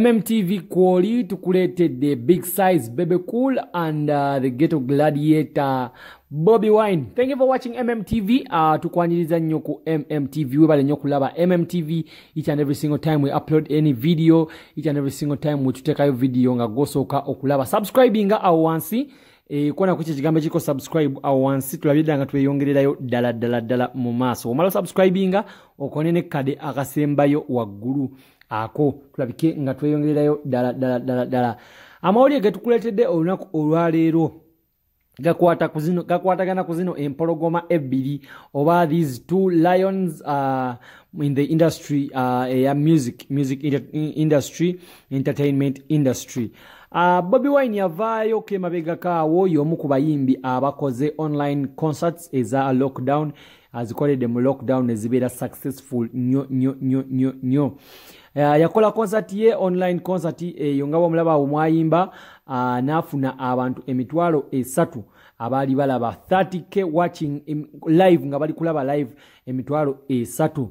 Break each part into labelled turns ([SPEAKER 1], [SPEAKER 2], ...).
[SPEAKER 1] mmtv kwoli tukuletedde big size bebe cool and uh, the geto gladiator bobby wine thank you for watching mmtv uh, tukwanyiriza nnyo ku mmtv webale nnyo kulaba mmtv each and every single time we upload any video each and every single time wetuteekayo video nga gosooka okulaba subscribinga awo wansi Eh, kwanakuki ekigambo kiriko subscribe awo wansi tulabye ddala nga tweyongererayo ddala ddala ddala mu maaso omala subscribinga okone nekkade akasembayo waggulu ako tulabike nga tweyongererayo ddala ddala ddala ddala amawulire ge tukuleetedde olunaku olwaleero gakwatagana ku zino empologoma ebbiri oba these two lions uh, in the industry uh, eya uh, music music inter industry entertainment industry uh, Ah, bobi wine yavaayo kemabega kaawo y'omu ku bayimbi abakoze online concerts eza lockdown azikoledde mu lockdown ezibeera successful nyo nyo nyo nyo nyo ah, yakola concert ye online concert eyo nga bwomulaba awo mwayimba ah, n'afuna abantu emitwalo esatu abaali balaba 30k watching live nga bali kulaba live emitwalo esatu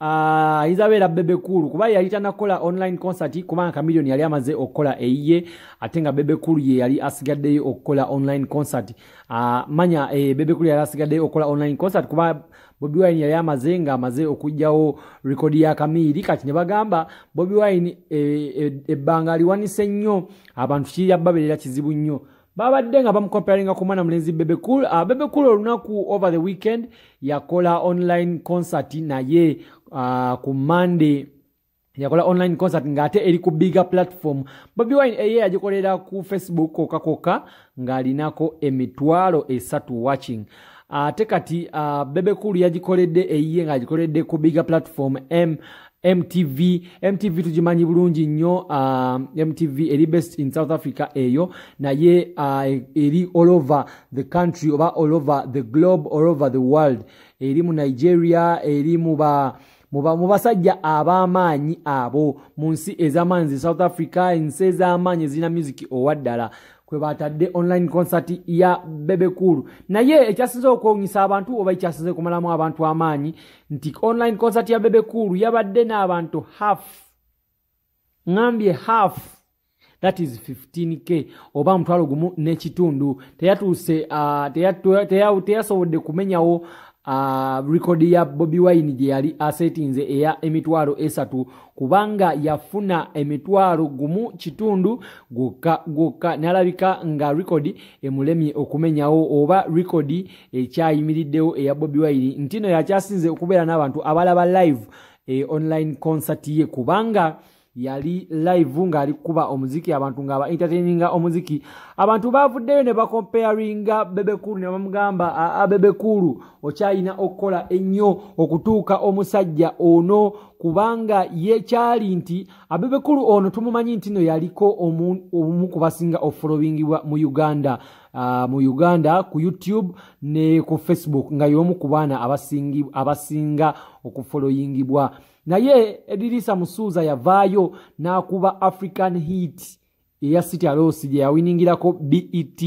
[SPEAKER 1] Ah, izabera bebekulu kuba yali tanakola online concert kubanga kamilion yali amaze okukola eyiye ate nga bebekulu ye yali asigaddeyo okukola online concert ah, manya eh, bebekulu yali asigaddeyo okukola online concert kuba bobi wine yali amaze nga amaze okugjawo rekodi ya kamiiri kati ne bagamba bobi wine eh, eh, ebbanga aliwanise nnyo abantu kiri ababeerera kizibu nnyo babadde nga bamukomperinga kumwana mulenzi bebekulu ah, bebekulu olunaku over the weekend yakola online concert naye Ah, ku monday yakola online concert ngaate eri ku biga platform bobi wine eye eh, yagikolera ku facebook kokka kokka ng'alinako emitwalo esatu watching ate kati uh, ah, bebekulu yagikoledde eyiye eh, ngaagikoledde ku biga platform m mtv mtv tugimanyi bulungi nnyo uh, ah, mtv eri best in south africa eyo naye uh, eri all over the country oba all over the globe all over the world eri mu nigeria eri mu ba uh, mu basajja ab'amaanyi abo mu nsi ez'amaanyi ze south africa ensi ez'amaanyi ezirina musiki owa ddala kwe batadde online concert ya bebekulu naye ekyasinze okwonyisa abantu oba ekyasinze kumalamu abantu amaanyi nti online concert ya bebekulu yabadde n'abantu haf ngambye haf that is 15k oba mutwalo gumu n'ekitundu teyatuuse uh, ah, teyasobodde teya, teya, teya kumenyawo likodi ah, ya bobi wine gye yali asetinze eya emitwalo esatu kubanga yafuna emitwalo gumu kitundu gwokka gwokka n'alabika nga likodi emulemye okumenyawo oba likodi ekyayimiriddewo eya bobi wine ntino yakyasinze okubeera n'abantu abalaba live e, online concert ye kubanga yali live ng'ali kukuba omuziki abantu ng'aba entertaininga omuziki abantu bavuddeyo ne bakompeyaringa bebekulu ne bamugamba aa bebekulu okyayina okukola ennyo okutuuka omusajja ono kubanga yekyali nti abebekulu ono tumumanyi nti no yaliko omu kubasinga ofulowingibwa mu uganda mu uganda ku youtube ne ku facebook nga y'omu ku baana abasinga okufoloyingibwa naye edirisa musuuza yavaayo n'akuba african heat eya city aloosi gye yawiningirako bet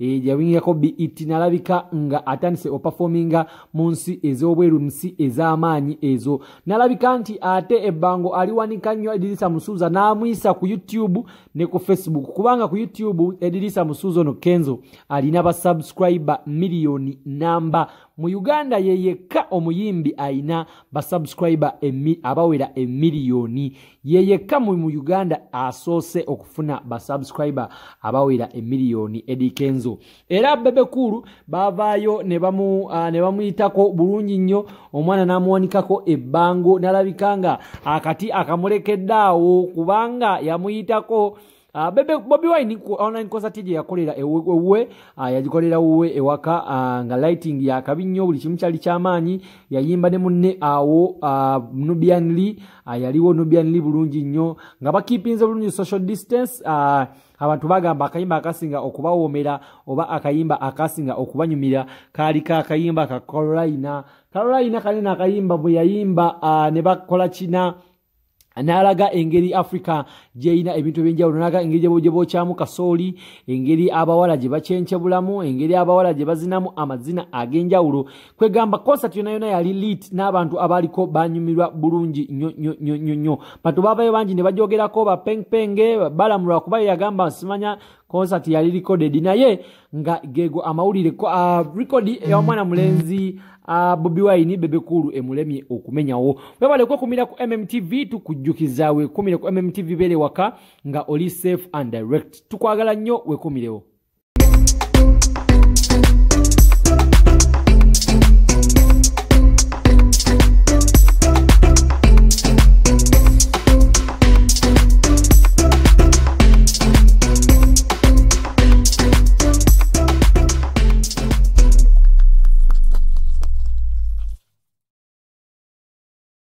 [SPEAKER 1] E, yawingirako bet nalabika nga atandise opefominga mu nsi ez'obweru nsi ez'amaanyi ezo nalabika nti ate ebbango aliwanika nnyo edirisa musuuza n'amuyisa ku youtube ne ku facebook kubanga ku youtube edirisa musuuza ono kenzo alina basabusikriba miliyoni namba mu uganda yeyekka omuyimbi ayina basabusikriba abawera emiliyoni yeyekka mu uganda asoose okufuna basabusikriba abawera emiliyoni edi kenzo ezo era bebekulu bavaayo ne bamuyitako bulungi nnyo omwana n'amuwanikako ebbango n'alabika nga akati akamulekedde awo kubanga yamuyitako Uh, bebe bobi wine online concert tje yakolera ewe ah, yagikolera wuwe ewaka uh, nga lighting ya kabi nnyo buli kimu kyali kyamaanyi yayimba ne munne awo uh, nubian lee uh, yaliwo nubian lee bulungi nnyo nga bakipinza bulungi social distance uh, abantu bagamba akayimba akasinga okubawomera oba akayimba akasinga okubanyumira kaali ka akayimba ka carolina carolina kalina akayimba bwe yayimba uh, ne bakola kina n'alaga engeri africa gyeyina ebintu ebyenjawulo n'alaga engeri gyebokyamu kasooli engeri abawala gye bakyenkyebulamu engeri abawala gye bazinamu amazina ag'enjawulo kwegamba konsat yona yona yali lit n'abantu abaaliko banyumirwa bulungi nyo nyo nyo bantu baabayo bangi ne bajogerako bapengpenge balamulwa kuba yeyagamba simanya concert yali recorded naye nga gego amawulire uh, record yomwana mulenzi uh, bobi wine bebekulu emulemye okumenyawo webaleku okumira ku mmtv tukujjukizawe ekumire ku mmtv bere waka nga oli safe and direct tukwagala nnyo wekumirewo